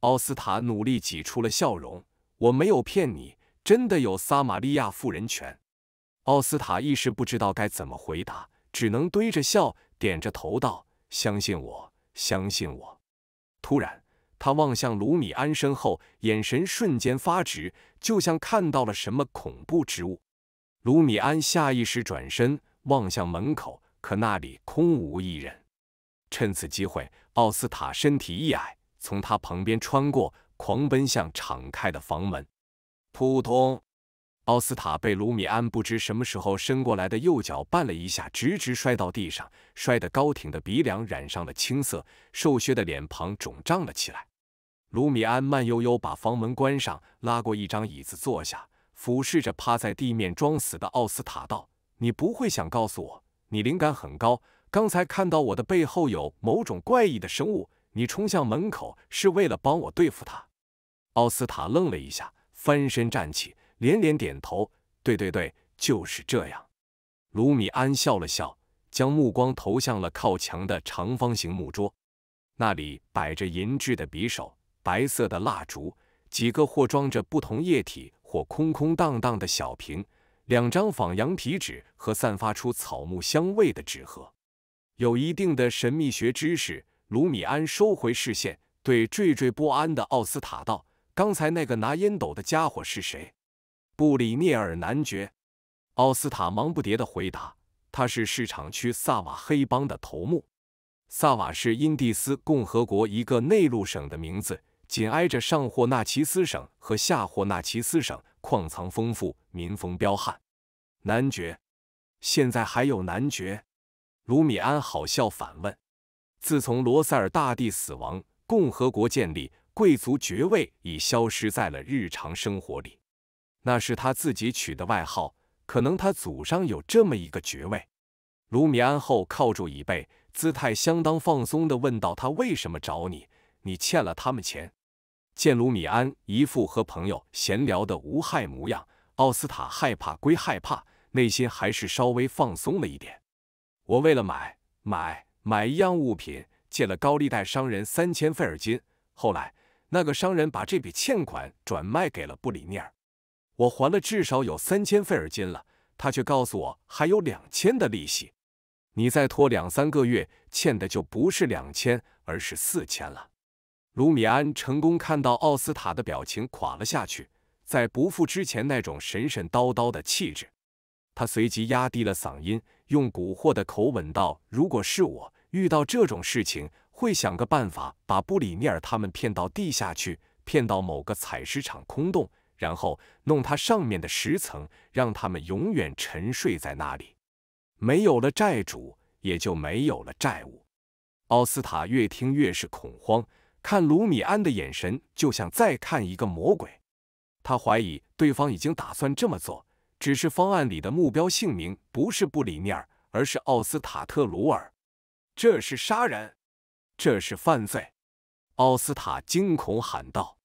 奥斯塔努力挤出了笑容：“我没有骗你，真的有撒玛利亚妇人权。”奥斯塔一时不知道该怎么回答，只能堆着笑，点着头道：“相信我，相信我。”突然，他望向卢米安身后，眼神瞬间发直，就像看到了什么恐怖之物。卢米安下意识转身望向门口，可那里空无一人。趁此机会，奥斯塔身体一矮。从他旁边穿过，狂奔向敞开的房门。扑通！奥斯塔被卢米安不知什么时候伸过来的右脚绊了一下，直直摔到地上，摔得高挺的鼻梁染上了青色，瘦削的脸庞肿胀了起来。卢米安慢悠悠把房门关上，拉过一张椅子坐下，俯视着趴在地面装死的奥斯塔道：“你不会想告诉我，你灵感很高？刚才看到我的背后有某种怪异的生物？”你冲向门口是为了帮我对付他。奥斯塔愣了一下，翻身站起，连连点头：“对对对，就是这样。”卢米安笑了笑，将目光投向了靠墙的长方形木桌，那里摆着银质的匕首、白色的蜡烛、几个或装着不同液体或空空荡荡的小瓶、两张仿羊皮纸和散发出草木香味的纸盒。有一定的神秘学知识。卢米安收回视线，对惴惴不安的奥斯塔道：“刚才那个拿烟斗的家伙是谁？”“布里涅尔男爵。”奥斯塔忙不迭地回答：“他是市场区萨瓦黑帮的头目。萨瓦是印第斯共和国一个内陆省的名字，紧挨着上霍纳奇斯省和下霍纳奇斯省，矿藏丰富，民风彪悍。”“男爵？现在还有男爵？”卢米安好笑反问。自从罗塞尔大帝死亡，共和国建立，贵族爵位已消失在了日常生活里。那是他自己取的外号，可能他祖上有这么一个爵位。卢米安后靠住椅背，姿态相当放松地问道：“他为什么找你？你欠了他们钱？”见卢米安一副和朋友闲聊的无害模样，奥斯塔害怕归害怕，内心还是稍微放松了一点。我为了买买。买一样物品，借了高利贷商人三千费尔金。后来那个商人把这笔欠款转卖给了布里尼尔。我还了至少有三千费尔金了，他却告诉我还有两千的利息。你再拖两三个月，欠的就不是两千，而是四千了。卢米安成功看到奥斯塔的表情垮了下去，在不复之前那种神神叨叨的气质。他随即压低了嗓音，用蛊惑的口吻道：“如果是我遇到这种事情，会想个办法把布里尼尔他们骗到地下去，骗到某个采石场空洞，然后弄他上面的石层，让他们永远沉睡在那里。没有了债主，也就没有了债务。”奥斯塔越听越是恐慌，看卢米安的眼神就像在看一个魔鬼。他怀疑对方已经打算这么做。只是方案里的目标姓名不是布里尼尔，而是奥斯塔特鲁尔。这是杀人，这是犯罪！奥斯塔惊恐喊道。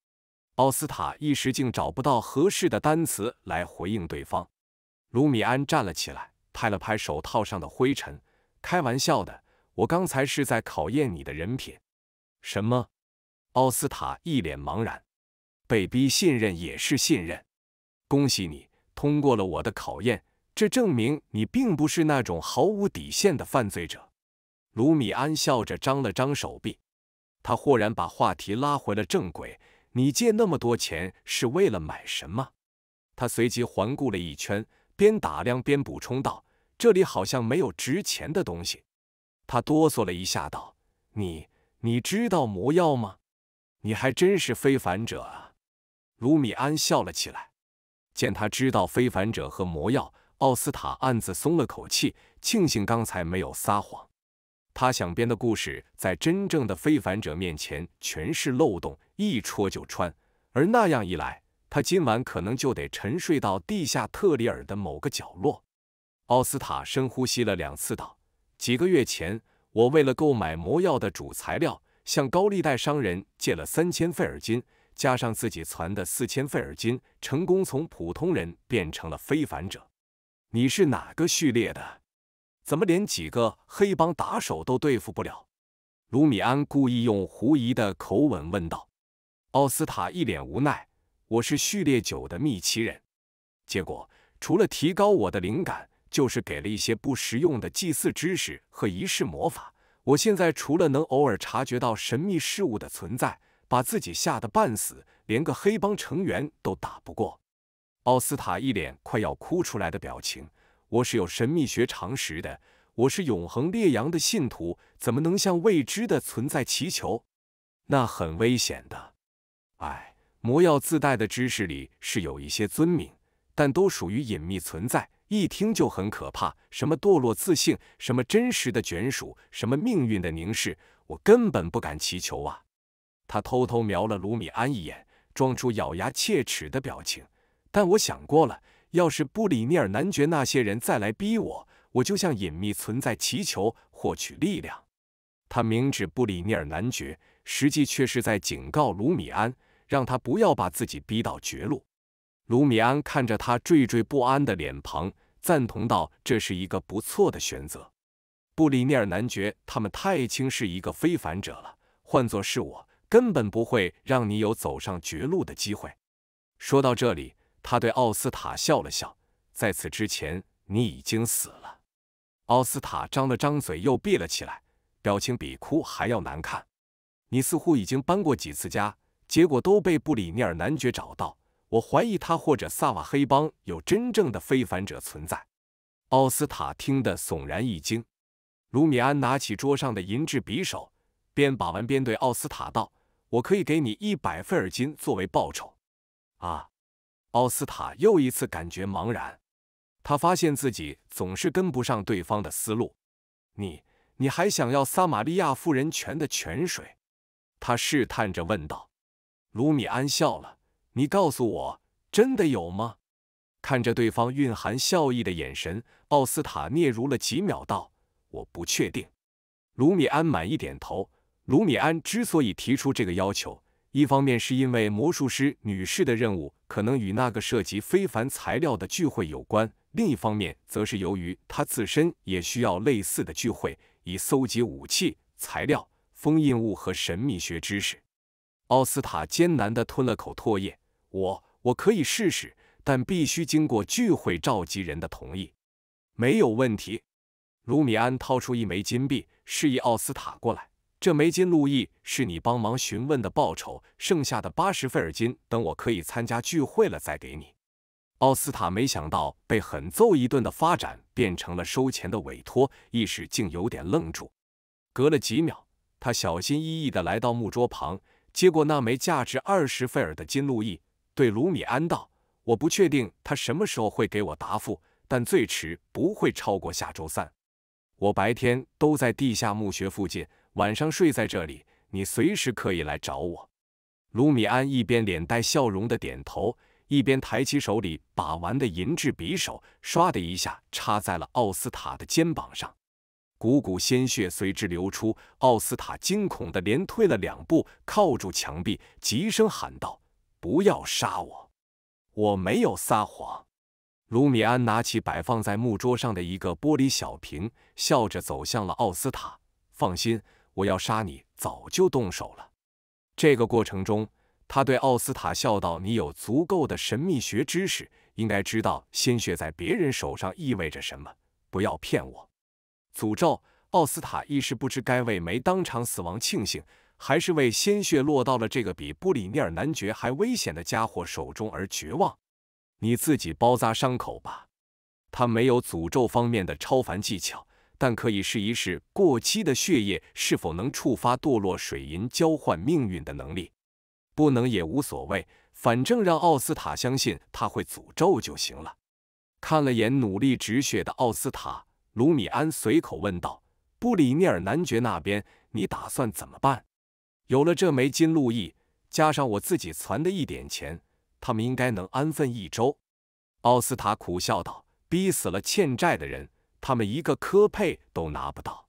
奥斯塔一时竟找不到合适的单词来回应对方。卢米安站了起来，拍了拍手套上的灰尘：“开玩笑的，我刚才是在考验你的人品。”“什么？”奥斯塔一脸茫然。被逼信任也是信任。恭喜你。通过了我的考验，这证明你并不是那种毫无底线的犯罪者。”卢米安笑着张了张手臂，他豁然把话题拉回了正轨：“你借那么多钱是为了买什么？”他随即环顾了一圈，边打量边补充道：“这里好像没有值钱的东西。”他哆嗦了一下，道：“你你知道魔药吗？你还真是非凡者啊！”卢米安笑了起来。见他知道非凡者和魔药，奥斯塔暗自松了口气，庆幸刚才没有撒谎。他想编的故事，在真正的非凡者面前全是漏洞，一戳就穿。而那样一来，他今晚可能就得沉睡到地下特里尔的某个角落。奥斯塔深呼吸了两次，道：“几个月前，我为了购买魔药的主材料，向高利贷商人借了三千费尔金。”加上自己攒的四千费尔金，成功从普通人变成了非凡者。你是哪个序列的？怎么连几个黑帮打手都对付不了？卢米安故意用狐疑的口吻问道。奥斯塔一脸无奈：“我是序列九的密奇人。结果除了提高我的灵感，就是给了一些不实用的祭祀知识和仪式魔法。我现在除了能偶尔察觉到神秘事物的存在。”把自己吓得半死，连个黑帮成员都打不过。奥斯塔一脸快要哭出来的表情。我是有神秘学常识的，我是永恒烈阳的信徒，怎么能向未知的存在祈求？那很危险的。哎，魔药自带的知识里是有一些尊名，但都属于隐秘存在，一听就很可怕。什么堕落自信，什么真实的卷属，什么命运的凝视，我根本不敢祈求啊。他偷偷瞄了卢米安一眼，装出咬牙切齿的表情。但我想过了，要是布里尼尔男爵那些人再来逼我，我就向隐秘存在祈求获取力量。他明指布里尼尔男爵，实际却是在警告卢米安，让他不要把自己逼到绝路。卢米安看着他惴惴不安的脸庞，赞同道：“这是一个不错的选择。”布里尼尔男爵他们太轻视一个非凡者了，换作是我。根本不会让你有走上绝路的机会。说到这里，他对奥斯塔笑了笑。在此之前，你已经死了。奥斯塔张了张嘴，又闭了起来，表情比哭还要难看。你似乎已经搬过几次家，结果都被布里尼尔男爵找到。我怀疑他或者萨瓦黑帮有真正的非凡者存在。奥斯塔听得悚然一惊。卢米安拿起桌上的银质匕首。边把玩边对奥斯塔道：“我可以给你一百费尔金作为报酬。”啊！奥斯塔又一次感觉茫然，他发现自己总是跟不上对方的思路。你……你还想要撒玛利亚富人泉的泉水？他试探着问道。卢米安笑了：“你告诉我，真的有吗？”看着对方蕴含笑意的眼神，奥斯塔嗫嚅了几秒，道：“我不确定。”卢米安满意点头。卢米安之所以提出这个要求，一方面是因为魔术师女士的任务可能与那个涉及非凡材料的聚会有关；另一方面，则是由于她自身也需要类似的聚会，以搜集武器、材料、封印物和神秘学知识。奥斯塔艰难地吞了口唾液：“我我可以试试，但必须经过聚会召集人的同意。”“没有问题。”卢米安掏出一枚金币，示意奥斯塔过来。这枚金路易是你帮忙询问的报酬，剩下的八十费尔金等我可以参加聚会了再给你。奥斯塔没想到被狠揍一顿的发展变成了收钱的委托，一时竟有点愣住。隔了几秒，他小心翼翼地来到木桌旁，接过那枚价值二十费尔的金路易，对卢米安道：“我不确定他什么时候会给我答复，但最迟不会超过下周三。我白天都在地下墓穴附近。”晚上睡在这里，你随时可以来找我。”卢米安一边脸带笑容的点头，一边抬起手里把玩的银质匕首，唰的一下插在了奥斯塔的肩膀上，股股鲜血随之流出。奥斯塔惊恐的连退了两步，靠住墙壁，急声喊道：“不要杀我！我没有撒谎。”卢米安拿起摆放在木桌上的一个玻璃小瓶，笑着走向了奥斯塔：“放心。”我要杀你，早就动手了。这个过程中，他对奥斯塔笑道：“你有足够的神秘学知识，应该知道鲜血在别人手上意味着什么。不要骗我。”诅咒！奥斯塔一时不知该为没当场死亡庆幸，还是为鲜血落到了这个比布里尼尔男爵还危险的家伙手中而绝望。你自己包扎伤口吧。他没有诅咒方面的超凡技巧。但可以试一试过期的血液是否能触发堕落水银交换命运的能力，不能也无所谓，反正让奥斯塔相信他会诅咒就行了。看了眼努力止血的奥斯塔，卢米安随口问道：“布里尼尔男爵那边你打算怎么办？”有了这枚金路易，加上我自己攒的一点钱，他们应该能安分一周。奥斯塔苦笑道：“逼死了欠债的人。”他们一个科配都拿不到。